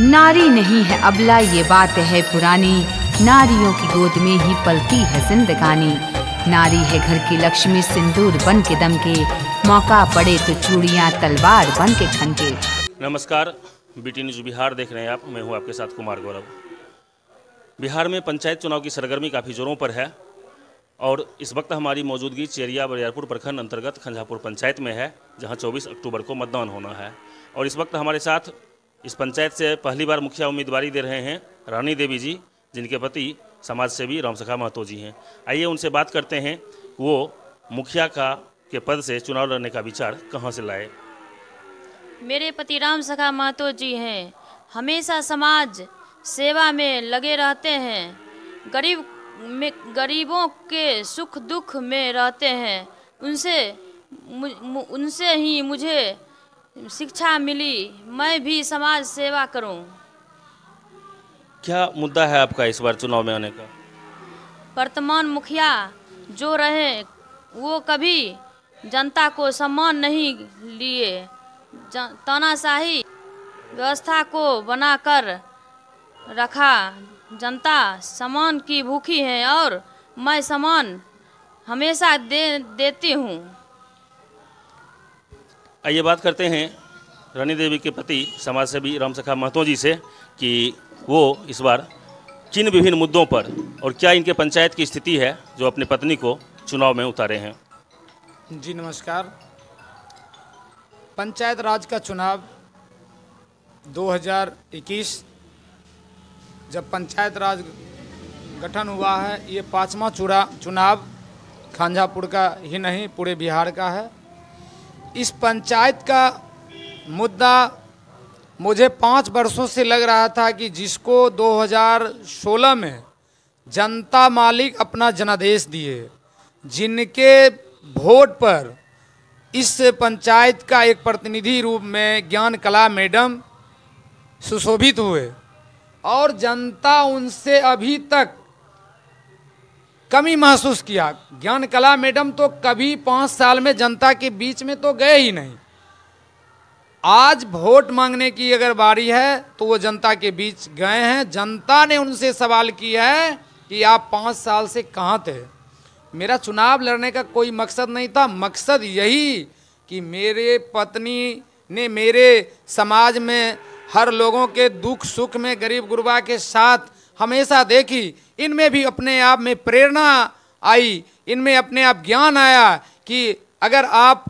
नारी नहीं है अबला ये बात है पुरानी नारियों की गोद में ही पलती है जिंदगानी नारी है घर की लक्ष्मी सिंदूर बन के दम के मौका पड़े तो चूड़ियाँ तलवार बन के खनके नमस्कार बीटी न्यूज बिहार देख रहे हैं आप मैं हूँ आपके साथ कुमार गौरव बिहार में पंचायत चुनाव की सरगर्मी काफ़ी जोरों पर है और इस वक्त हमारी मौजूदगी चेरिया बरियारपुर प्रखंड अंतर्गत खंझापुर पंचायत में है जहां 24 अक्टूबर को मतदान होना है और इस वक्त हमारे साथ इस पंचायत से पहली बार मुखिया उम्मीदवारी दे रहे हैं रानी देवी जी जिनके पति समाज सेवी रामसखा महतो जी हैं आइए उनसे बात करते हैं वो मुखिया का के पद से चुनाव लड़ने का विचार कहाँ से लाए मेरे पति राम सखा महतो जी हैं हमेशा समाज सेवा में लगे रहते हैं गरीब में गरीबों के सुख दुख में रहते हैं उनसे उनसे ही मुझे शिक्षा मिली मैं भी समाज सेवा करूं। क्या मुद्दा है आपका इस बार चुनाव में आने का वर्तमान मुखिया जो रहे वो कभी जनता को सम्मान नहीं लिए तानाशाही व्यवस्था को बनाकर रखा जनता समान की भूखी है और मैं समान हमेशा दे देती हूँ आइए बात करते हैं रानी देवी के पति समाज सेवी राम सखा महतो जी से कि वो इस बार किन विभिन्न मुद्दों पर और क्या इनके पंचायत की स्थिति है जो अपनी पत्नी को चुनाव में उतारे हैं जी नमस्कार पंचायत राज का चुनाव 2021 जब पंचायत राज गठन हुआ है ये पाँचवा चुरा चुनाव खांझापुर का ही नहीं पूरे बिहार का है इस पंचायत का मुद्दा मुझे पाँच वर्षों से लग रहा था कि जिसको 2016 में जनता मालिक अपना जनादेश दिए जिनके वोट पर इस पंचायत का एक प्रतिनिधि रूप में ज्ञान कला मैडम सुशोभित हुए और जनता उनसे अभी तक कमी महसूस किया ज्ञान कला मैडम तो कभी पाँच साल में जनता के बीच में तो गए ही नहीं आज वोट मांगने की अगर बारी है तो वो जनता के बीच गए हैं जनता ने उनसे सवाल किया है कि आप पाँच साल से कहाँ थे मेरा चुनाव लड़ने का कोई मकसद नहीं था मकसद यही कि मेरे पत्नी ने मेरे समाज में हर लोगों के दुख सुख में गरीब गुरबा के साथ हमेशा देखी इनमें भी अपने आप में प्रेरणा आई इनमें अपने आप ज्ञान आया कि अगर आप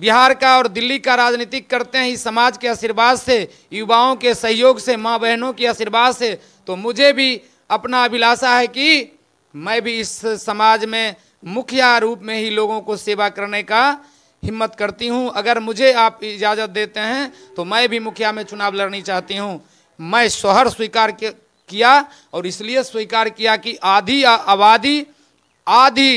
बिहार का और दिल्ली का राजनीतिक करते हैं इस समाज के आशीर्वाद से युवाओं के सहयोग से माँ बहनों के आशीर्वाद से तो मुझे भी अपना अभिलाषा है कि मैं भी इस समाज में मुखिया रूप में ही लोगों को सेवा करने का हिम्मत करती हूँ अगर मुझे आप इजाज़त देते हैं तो मैं भी मुखिया में चुनाव लड़नी चाहती हूँ मैं शोहर स्वीकार किया और इसलिए स्वीकार किया कि आधी आबादी आधी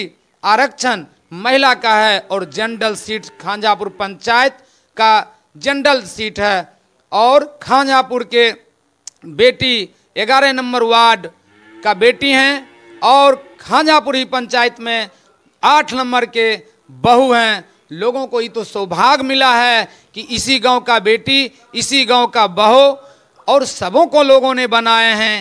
आरक्षण महिला का है और जनरल सीट खांजापुर पंचायत का जनरल सीट है और खांजापुर के बेटी ग्यारह नंबर वार्ड का बेटी हैं और खांझापुर ही पंचायत में आठ नंबर के बहू हैं लोगों को ये तो सौभाग्य मिला है कि इसी गांव का बेटी इसी गांव का बहू और सबों को लोगों ने बनाए हैं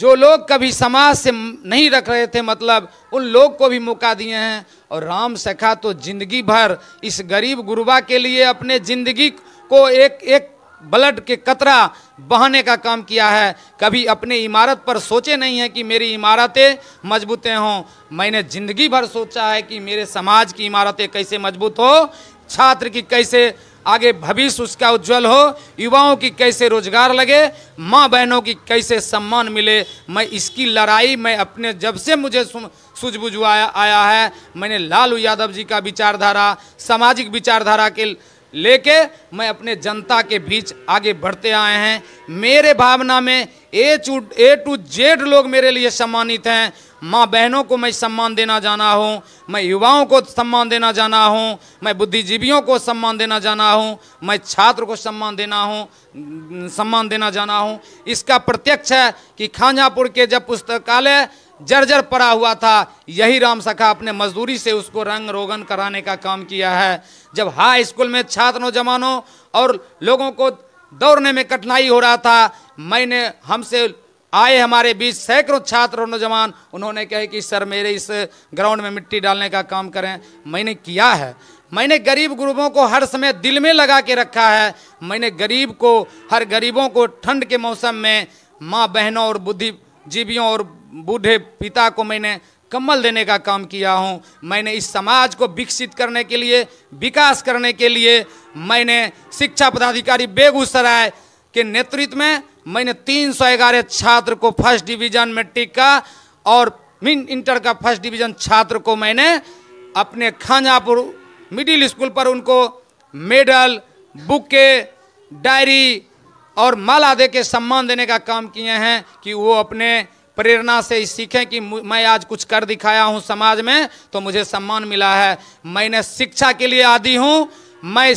जो लोग कभी समाज से नहीं रख रहे थे मतलब उन लोग को भी मौका दिए हैं और राम सखा तो जिंदगी भर इस गरीब गुरबा के लिए अपने जिंदगी को एक एक ब्लड के कतरा बहाने का काम किया है कभी अपने इमारत पर सोचे नहीं हैं कि मेरी इमारतें मजबूतें हों मैंने ज़िंदगी भर सोचा है कि मेरे समाज की इमारतें कैसे मजबूत हो छात्र की कैसे आगे भविष्य उसका उज्जवल हो युवाओं की कैसे रोजगार लगे माँ बहनों की कैसे सम्मान मिले मैं इसकी लड़ाई मैं अपने जब से मुझे सूझबूझ आया, आया है मैंने लालू यादव जी का विचारधारा सामाजिक विचारधारा के लेके मैं अपने जनता के बीच आगे बढ़ते आए हैं मेरे भावना में A to A to Z लोग मेरे लिए सम्मानित हैं माँ बहनों को मैं सम्मान देना जाना हूँ मैं युवाओं को सम्मान देना जाना हूँ मैं बुद्धिजीवियों को सम्मान देना जाना हूँ मैं छात्र को सम्मान देना हूँ सम्मान देना जाना हूँ इसका प्रत्यक्ष है कि खाजापुर के जब पुस्तकालय जर्जर पड़ा हुआ था यही राम सखा अपने मजदूरी से उसको रंग रोगन कराने का काम किया है जब हाई स्कूल में छात्र नौजवानों और लोगों को दौड़ने में कठिनाई हो रहा था मैंने हमसे आए हमारे बीच सैकड़ों छात्र और नौजवान उन्होंने कहे कि सर मेरे इस ग्राउंड में मिट्टी डालने का काम करें मैंने किया है मैंने गरीब गुरबों को हर समय दिल में लगा के रखा है मैंने गरीब को हर गरीबों को ठंड के मौसम में माँ बहनों और बुद्धिजीवियों और बूढ़े पिता को मैंने कम्बल देने का काम किया हूँ मैंने इस समाज को विकसित करने के लिए विकास करने के लिए मैंने शिक्षा पदाधिकारी बेगूसराय के नेतृत्व में मैंने तीन सौ ग्यारह छात्र को फर्स्ट डिवीजन मेट्रिक का और मिन इंटर का फर्स्ट डिवीजन छात्र को मैंने अपने खांझापुर मिडिल स्कूल पर उनको मेडल बुके डायरी और माला दे के सम्मान देने का काम किए हैं कि वो अपने प्रेरणा से सीखें कि मैं आज कुछ कर दिखाया हूँ समाज में तो मुझे सम्मान मिला है मैंने शिक्षा के लिए आदि हूँ मैं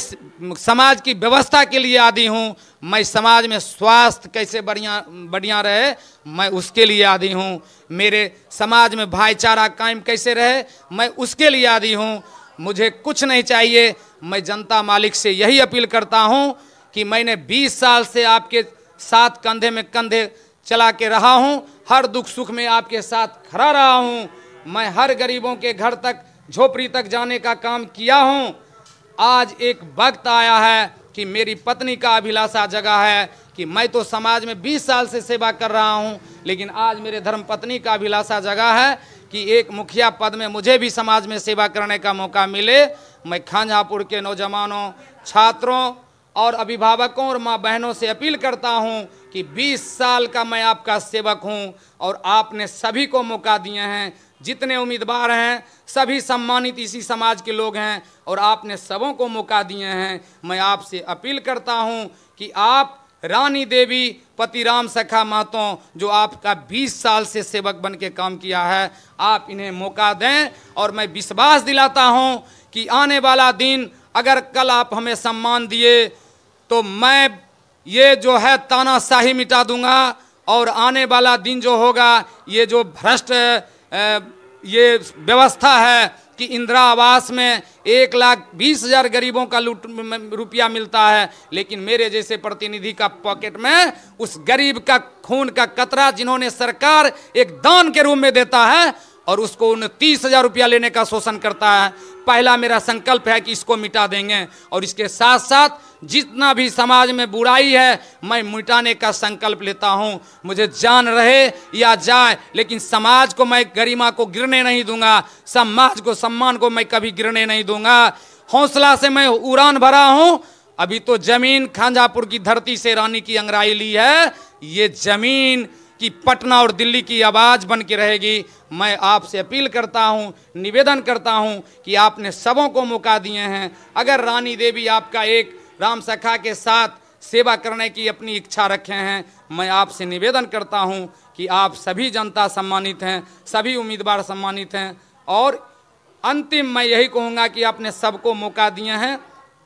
समाज की व्यवस्था के लिए आदि हूँ मैं समाज में स्वास्थ्य कैसे बढ़िया बढ़िया रहे मैं उसके लिए आदि हूँ मेरे समाज में भाईचारा कायम कैसे रहे मैं उसके लिए आदि हूँ मुझे कुछ नहीं चाहिए मैं जनता मालिक से यही अपील करता हूँ कि मैंने 20 साल से आपके साथ कंधे में कंधे चला के रहा हूँ हर दुख सुख में आपके साथ खड़ा रहा हूँ मैं हर गरीबों के घर तक झोपड़ी तक जाने का काम किया हूँ आज एक वक्त आया है कि मेरी पत्नी का अभिलाषा जगा है कि मैं तो समाज में 20 साल से सेवा कर रहा हूँ लेकिन आज मेरे धर्म पत्नी का अभिलाषा जगा है कि एक मुखिया पद में मुझे भी समाज में सेवा करने का मौका मिले मैं खांझापुर के नौजवानों छात्रों और अभिभावकों और माँ बहनों से अपील करता हूँ कि 20 साल का मैं आपका सेवक हूँ और आपने सभी को मौका दिए हैं जितने उम्मीदवार हैं सभी सम्मानित इसी समाज के लोग हैं और आपने सबों को मौका दिए हैं मैं आपसे अपील करता हूं कि आप रानी देवी पति राम सखा महतो जो आपका 20 साल से सेवक बन के काम किया है आप इन्हें मौका दें और मैं विश्वास दिलाता हूं कि आने वाला दिन अगर कल आप हमें सम्मान दिए तो मैं ये जो है तानाशाही मिटा दूंगा और आने वाला दिन जो होगा ये जो भ्रष्ट ये व्यवस्था है कि इंदिरा आवास में एक लाख बीस हजार गरीबों का लूट रुपया मिलता है लेकिन मेरे जैसे प्रतिनिधि का पॉकेट में उस गरीब का खून का कतरा जिन्होंने सरकार एक दान के रूप में देता है और उसको उन तीस हजार रुपया लेने का शोषण करता है पहला मेरा संकल्प है कि इसको मिटा देंगे और इसके साथ साथ जितना भी समाज में बुराई है मैं मिटाने का संकल्प लेता हूँ मुझे जान रहे या जाए लेकिन समाज को मैं गरिमा को गिरने नहीं दूंगा समाज को सम्मान को मैं कभी गिरने नहीं दूंगा हौसला से मैं उड़ान भरा हूँ अभी तो जमीन खांजापुर की धरती से रानी की अंगराई ली है ये जमीन कि पटना और दिल्ली की आवाज़ बन के रहेगी मैं आपसे अपील करता हूं, निवेदन करता हूं कि आपने सबों को मौका दिए हैं अगर रानी देवी आपका एक राम सखा के साथ सेवा करने की अपनी इच्छा रखे हैं मैं आपसे निवेदन करता हूं कि आप सभी जनता सम्मानित हैं सभी उम्मीदवार सम्मानित हैं और अंतिम मैं यही कहूँगा कि आपने सबको मौका दिए हैं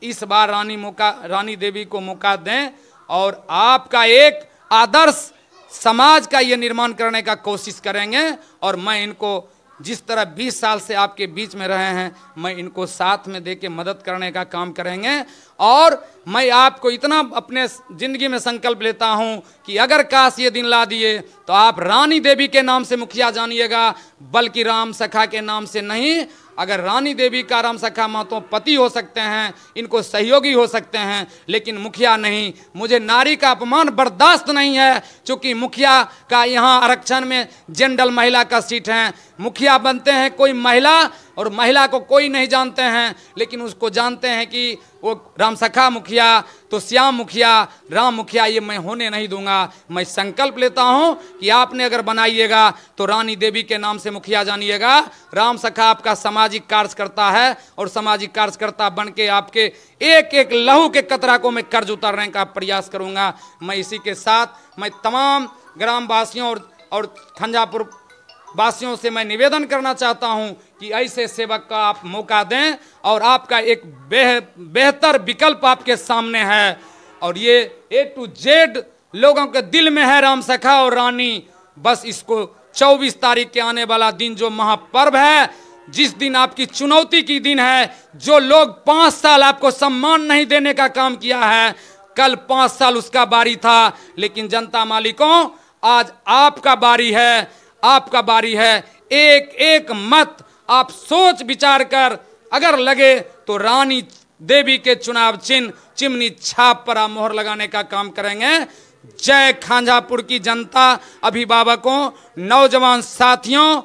इस बार रानी मौका रानी देवी को मौका दें और आपका एक आदर्श समाज का ये निर्माण करने का कोशिश करेंगे और मैं इनको जिस तरह 20 साल से आपके बीच में रहे हैं मैं इनको साथ में दे के मदद करने का काम करेंगे और मैं आपको इतना अपने ज़िंदगी में संकल्प लेता हूँ कि अगर काश ये दिन ला दिए तो आप रानी देवी के नाम से मुखिया जानिएगा बल्कि राम सखा के नाम से नहीं अगर रानी देवी का राम सखा महतो पति हो सकते हैं इनको सहयोगी हो सकते हैं लेकिन मुखिया नहीं मुझे नारी का अपमान बर्दाश्त नहीं है क्योंकि मुखिया का यहाँ आरक्षण में जनरल महिला का सीट है मुखिया बनते हैं कोई महिला और महिला को कोई नहीं जानते हैं लेकिन उसको जानते हैं कि वो राम सखा मुखिया तो श्याम मुखिया राम मुखिया ये मैं होने नहीं दूंगा मैं संकल्प लेता हूं कि आपने अगर बनाइएगा तो रानी देवी के नाम से मुखिया जानिएगा राम सखा आपका सामाजिक कार्यकर्ता है और सामाजिक कार्यकर्ता बन के आपके एक एक लहू के कतरा को मैं कर्ज उतारने का प्रयास करूँगा मैं इसी के साथ मैं तमाम ग्रामवासियों और और खंजापुर वासियों से मैं निवेदन करना चाहता हूं कि ऐसे सेवक का आप मौका दें और आपका एक बेह बेहतर विकल्प आपके सामने है और ये ए टू जेड लोगों के दिल में है राम सखा और रानी बस इसको 24 तारीख के आने वाला दिन जो महापर्व है जिस दिन आपकी चुनौती की दिन है जो लोग पाँच साल आपको सम्मान नहीं देने का काम किया है कल पाँच साल उसका बारी था लेकिन जनता मालिकों आज आपका बारी है आपका बारी है एक एक मत आप सोच विचार कर अगर लगे तो रानी देवी के चुनाव चिन्ह चिमनी छाप पर आप मोहर लगाने का काम करेंगे जय खांझापुर की जनता अभिभावकों नौजवान साथियों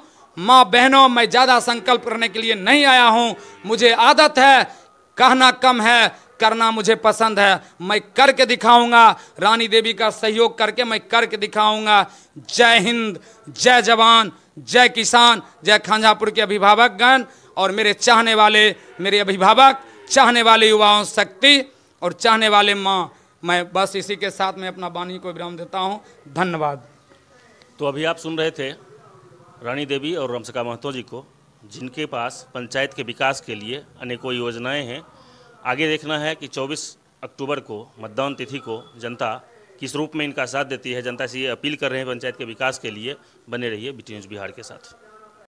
माँ बहनों मैं ज़्यादा संकल्प करने के लिए नहीं आया हूं मुझे आदत है कहना कम है करना मुझे पसंद है मैं करके दिखाऊंगा रानी देवी का सहयोग करके मैं करके दिखाऊंगा जय हिंद जय जवान जय किसान जय खांझापुर के अभिभावक गण और मेरे चाहने वाले मेरे अभिभावक चाहने वाले युवाओं शक्ति और चाहने वाले माँ मैं बस इसी के साथ मैं अपना वाणी को विराम देता हूँ धन्यवाद तो अभी आप सुन रहे थे रानी देवी और रमसका महतो जी को जिनके पास पंचायत के विकास के लिए अनेकों योजनाएं हैं आगे देखना है कि 24 अक्टूबर को मतदान तिथि को जनता किस रूप में इनका साथ देती है जनता से ये अपील कर रहे हैं पंचायत के विकास के लिए बने रहिए बी बिहार के साथ